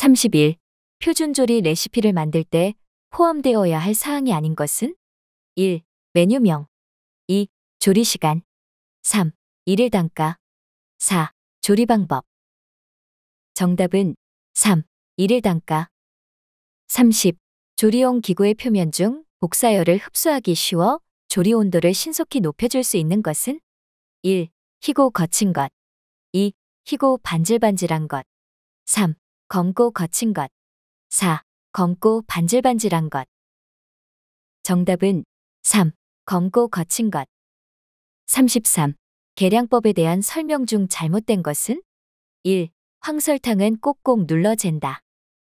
31. 표준조리 레시피를 만들 때 포함되어야 할 사항이 아닌 것은? 1. 메뉴명 2. 조리시간 3. 일일 단가 4. 조리 방법 정답은 3. 일일 단가 30. 조리용 기구의 표면 중 복사열을 흡수하기 쉬워 조리 온도를 신속히 높여줄 수 있는 것은? 1. 희고 거친 것 2. 희고 반질반질한 것 3. 검고 거친 것. 4. 검고 반질반질한 것. 정답은 3. 검고 거친 것. 33. 계량법에 대한 설명 중 잘못된 것은? 1. 황설탕은 꼭꼭 눌러 잰다.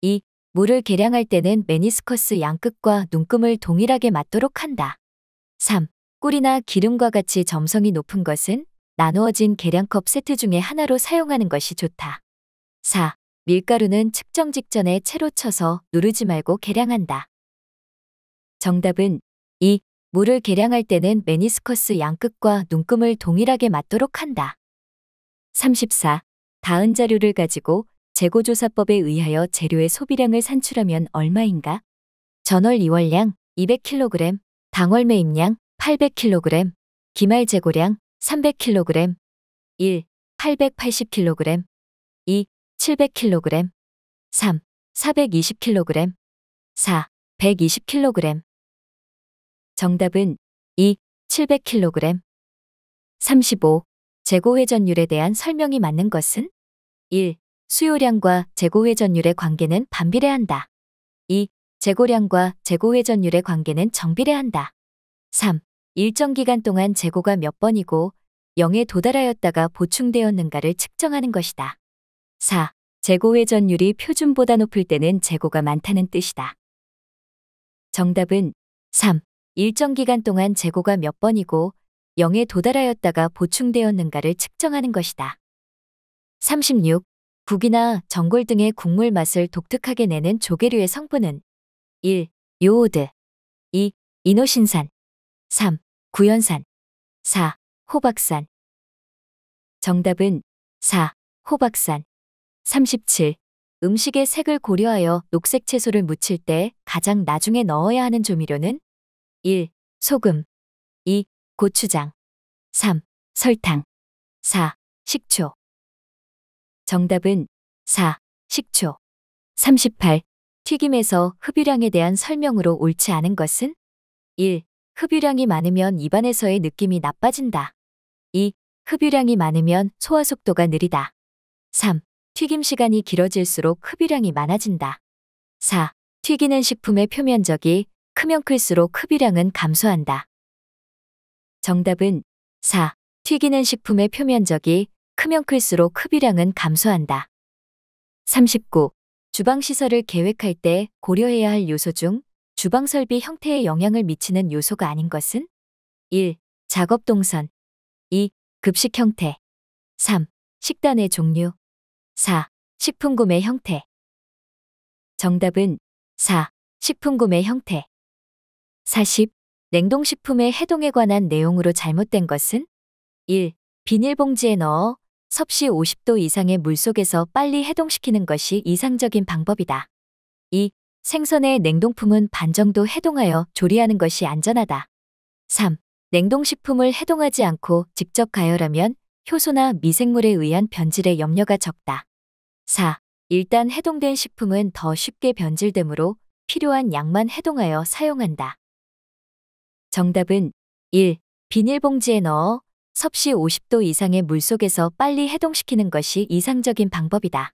2. 물을 계량할 때는 메니스커스 양끝과 눈금을 동일하게 맞도록 한다. 3. 꿀이나 기름과 같이 점성이 높은 것은 나누어진 계량컵 세트 중에 하나로 사용하는 것이 좋다. 4. 밀가루는 측정 직전에 채로 쳐서 누르지 말고 계량한다. 정답은 2. 물을 계량할 때는 메니스커스 양끝과 눈금을 동일하게 맞도록 한다. 34. 다은 자료를 가지고 재고조사법에 의하여 재료의 소비량을 산출하면 얼마인가? 전월 이월량 200kg, 당월 매입량 800kg, 기말 재고량 300kg, 1. 880kg, 2. 700kg 3. 420kg 4. 120kg 정답은 2. 700kg 35. 재고 회전율에 대한 설명이 맞는 것은 1. 수요량과 재고 회전율의 관계는 반비례한다. 2. 재고량과 재고 회전율의 관계는 정비례한다. 3. 일정 기간 동안 재고가 몇 번이고 0에 도달하였다가 보충되었는가를 측정하는 것이다. 4. 재고 회전율이 표준보다 높을 때는 재고가 많다는 뜻이다. 정답은 3. 일정 기간 동안 재고가 몇 번이고 0에 도달하였다가 보충되었는가를 측정하는 것이다. 36. 국이나 전골 등의 국물 맛을 독특하게 내는 조개류의 성분은 1. 요오드 2. 이노신산 3. 구연산 4. 호박산 정답은 4. 호박산 37. 음식의 색을 고려하여 녹색 채소를 묻힐 때 가장 나중에 넣어야 하는 조미료는 1. 소금 2. 고추장 3. 설탕 4. 식초 정답은 4. 식초 38. 튀김에서 흡유량에 대한 설명으로 옳지 않은 것은 1. 흡유량이 많으면 입안에서의 느낌이 나빠진다. 2. 흡유량이 많으면 소화 속도가 느리다. 3. 튀김 시간이 길어질수록 흡유량이 많아진다. 4. 튀기는 식품의 표면적이 크면 클수록 흡유량은 감소한다. 정답은 4. 튀기는 식품의 표면적이 크면 클수록 흡유량은 감소한다. 39. 주방시설을 계획할 때 고려해야 할 요소 중 주방설비 형태에 영향을 미치는 요소가 아닌 것은? 1. 작업 동선 2. 급식 형태 3. 식단의 종류 4. 식품구매 형태 정답은 4. 식품구매 형태 40. 냉동식품의 해동에 관한 내용으로 잘못된 것은 1. 비닐봉지에 넣어 섭씨 50도 이상의 물속에서 빨리 해동시키는 것이 이상적인 방법이다. 2. 생선의 냉동품은 반 정도 해동하여 조리하는 것이 안전하다. 3. 냉동식품을 해동하지 않고 직접 가열하면 효소나 미생물에 의한 변질의 염려가 적다. 4. 일단 해동된 식품은 더 쉽게 변질되므로 필요한 양만 해동하여 사용한다. 정답은 1. 비닐봉지에 넣어 섭씨 50도 이상의 물속에서 빨리 해동시키는 것이 이상적인 방법이다.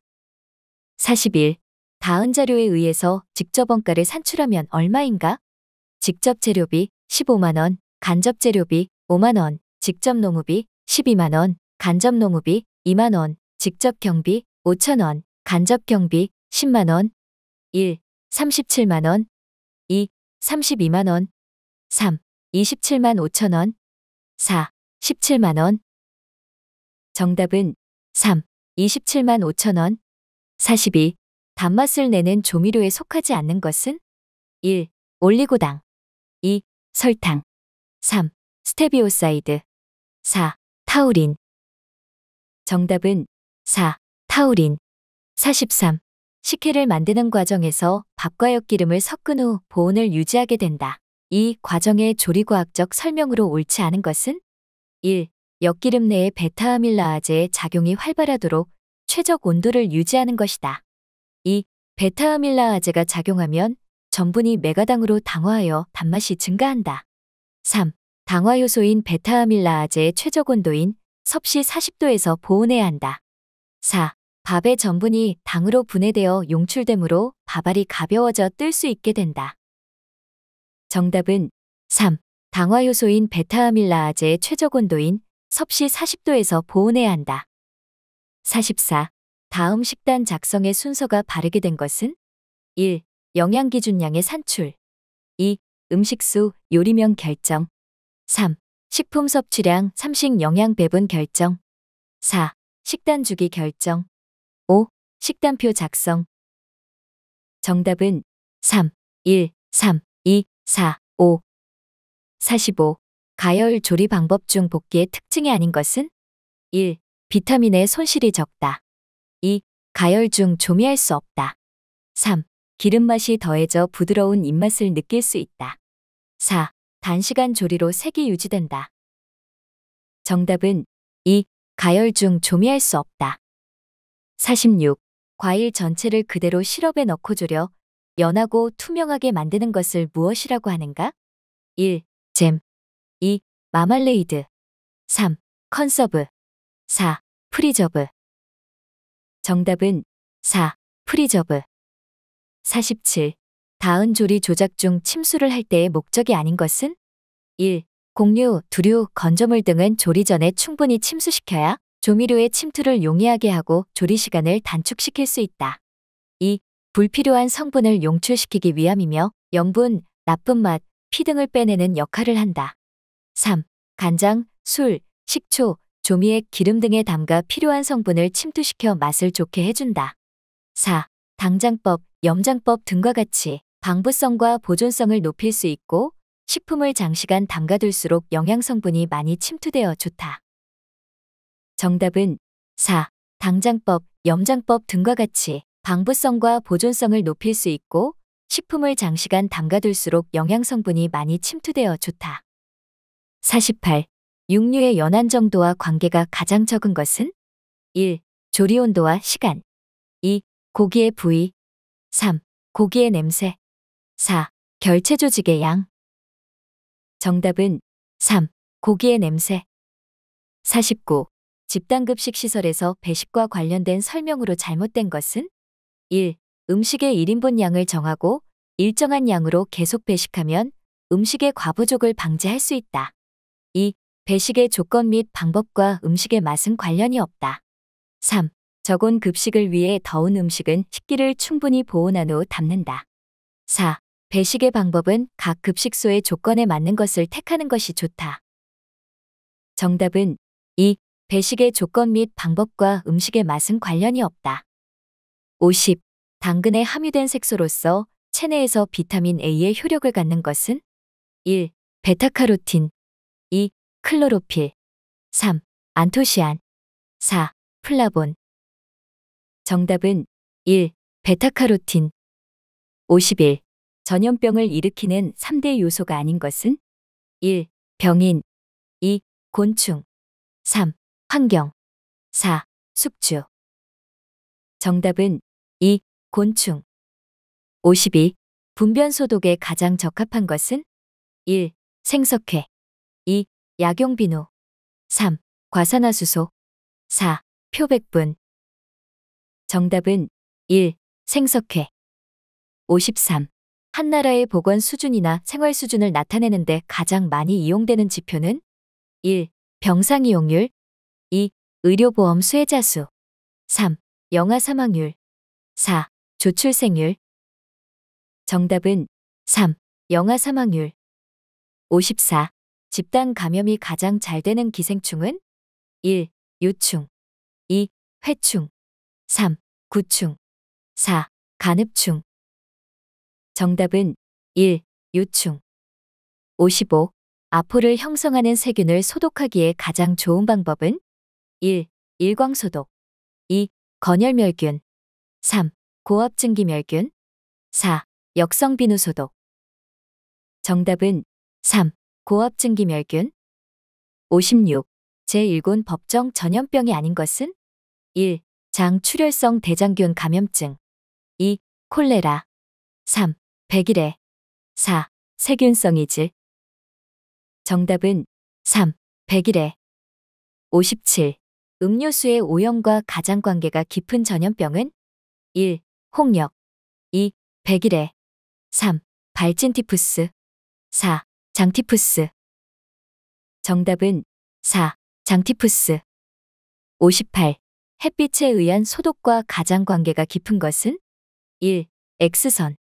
41. 다은 자료에 의해서 직접 원가를 산출하면 얼마인가? 직접 재료비 15만원, 간접 재료비 5만원, 직접 농업비 12만원, 간접 농업비 2만원, 직접 경비 5천원, 간접 경비 10만원, 1. 37만원, 2. 32만원, 3. 27만 5천원, 4. 17만원. 정답은 3. 27만 5천원. 42. 단맛을 내는 조미료에 속하지 않는 것은? 1. 올리고당 2. 설탕 3. 스테비오사이드 4. 타우린 정답은 4. 타우린 43. 식혜를 만드는 과정에서 밥과 엿기름을 섞은 후 보온을 유지하게 된다. 이 과정의 조리과학적 설명으로 옳지 않은 것은 1. 엿기름 내에 베타아밀라아제의 작용이 활발하도록 최적 온도를 유지하는 것이다. 2. 베타아밀라아제가 작용하면 전분이 메가당으로 당화하여 단맛이 증가한다. 3. 당화 효소인 베타아밀라아제의 최적 온도인 섭씨 40도에서 보온해야 한다. 4. 밥의 전분이 당으로 분해되어 용출되므로 밥알이 가벼워져 뜰 수 있게 된다. 정답은 3. 당화효소인 베타아밀라아제의 최적 온도인 섭씨 40도에서 보온해야 한다. 44. 다음 식단 작성의 순서가 바르게 된 것은 1. 영양기준량의 산출 2. 음식수, 요리명 결정 3. 식품 섭취량, 삼식 영양 배분 결정 4. 식단 주기 결정 5. 식단표 작성 정답은 3, 1, 3, 2, 4, 5 45. 가열 조리 방법 중 복기의 특징이 아닌 것은? 1. 비타민의 손실이 적다. 2. 가열 중 조미할 수 없다. 3. 기름 맛이 더해져 부드러운 입맛을 느낄 수 있다. 4. 단시간 조리로 색이 유지된다. 정답은 2. 가열 중 조미할 수 없다. 46. 과일 전체를 그대로 시럽에 넣고 졸여 연하고 투명하게 만드는 것을 무엇이라고 하는가? 1. 잼 2. 마말레이드 3. 컨서브 4. 프리저브 정답은 4. 프리저브 47. 다은 조리 조작 중 침수를 할 때의 목적이 아닌 것은? 1. 공류, 두류, 건조물 등은 조리 전에 충분히 침수시켜야 조미료의 침투를 용이하게 하고 조리 시간을 단축시킬 수 있다. 2. 불필요한 성분을 용출시키기 위함이며 염분, 나쁜 맛, 피 등을 빼내는 역할을 한다. 3. 간장, 술, 식초, 조미액, 기름 등의 담가 필요한 성분을 침투시켜 맛을 좋게 해준다. 4. 당장법, 염장법 등과 같이 방부성과 보존성을 높일 수 있고 식품을 장시간 담가둘수록 영양성분이 많이 침투되어 좋다. 정답은 4. 당장법, 염장법 등과 같이 방부성과 보존성을 높일 수 있고 식품을 장시간 담가둘수록 영양성분이 많이 침투되어 좋다. 48. 육류의 연한 정도와 관계가 가장 적은 것은 1. 조리 온도와 시간 2. 고기의 부위 3. 고기의 냄새 4. 결체 조직의 양 정답은 3. 고기의 냄새 49. 집단급식 시설에서 배식과 관련된 설명으로 잘못된 것은 1. 음식의 1인분 양을 정하고 일정한 양으로 계속 배식하면 음식의 과부족을 방지할 수 있다. 2. 배식의 조건 및 방법과 음식의 맛은 관련이 없다. 3. 적온 급식을 위해 더운 음식은 식기를 충분히 보온한 후 담는다. 4. 배식의 방법은 각 급식소의 조건에 맞는 것을 택하는 것이 좋다. 정답은 2. 배식의 조건 및 방법과 음식의 맛은 관련이 없다. 50. 당근에 함유된 색소로서 체내에서 비타민 A의 효력을 갖는 것은 1. 베타카로틴 2. 클로로필 3. 안토시안 4. 플라본 정답은 1. 베타카로틴 51. 전염병을 일으키는 3대 요소가 아닌 것은 1. 병인 2. 곤충 3. 환경 4. 숙주 정답은 2. 곤충 52. 분변 소독에 가장 적합한 것은 1. 생석회 2. 약용 비누 3. 과산화수소 4. 표백분 정답은 1. 생석회 53. 한 나라의 보건 수준이나 생활 수준을 나타내는데 가장 많이 이용되는 지표는 1. 병상 이용률 의료보험 수혜자 수 3. 영아 사망률 4. 조출생률 정답은 3. 영아 사망률 54. 집단 감염이 가장 잘 되는 기생충은 1. 유충 2. 회충 3. 구충 4. 간흡충 정답은 1. 유충 55. 아포를 형성하는 세균을 소독하기에 가장 좋은 방법은 1. 일광소독 2. 건열멸균 3. 고압증기멸균 4. 역성비누소독 정답은 3. 고압증기멸균 56. 제1군 법정 전염병이 아닌 것은 1. 장출혈성 대장균 감염증 2. 콜레라 3. 백일해 4. 세균성 이질 정답은 3. 백일해 57. 음료수의 오염과 가장 관계가 깊은 전염병은 1. 홍역 2. 백일해 3. 발진티푸스 4. 장티푸스 정답은 4. 장티푸스 58. 햇빛에 의한 소독과 가장 관계가 깊은 것은 1. X선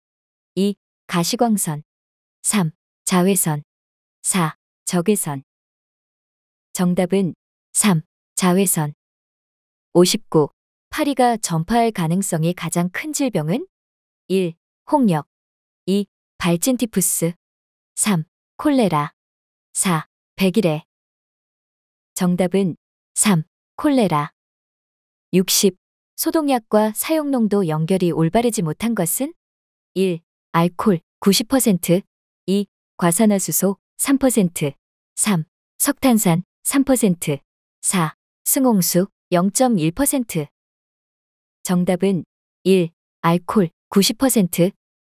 2. 가시광선 3. 자외선 4. 적외선 정답은 3. 자외선 59. 파리가 전파할 가능성이 가장 큰 질병은 1. 홍역 2. 발진 티푸스 3. 콜레라 4. 백일해 정답은 3. 콜레라 60. 소독약과 사용농도 연결이 올바르지 못한 것은 1. 알콜 90% 2. 과산화수소 3% 3. 석탄산 3% 4. 승홍숙 0.1% 정답은 1. 알콜 90%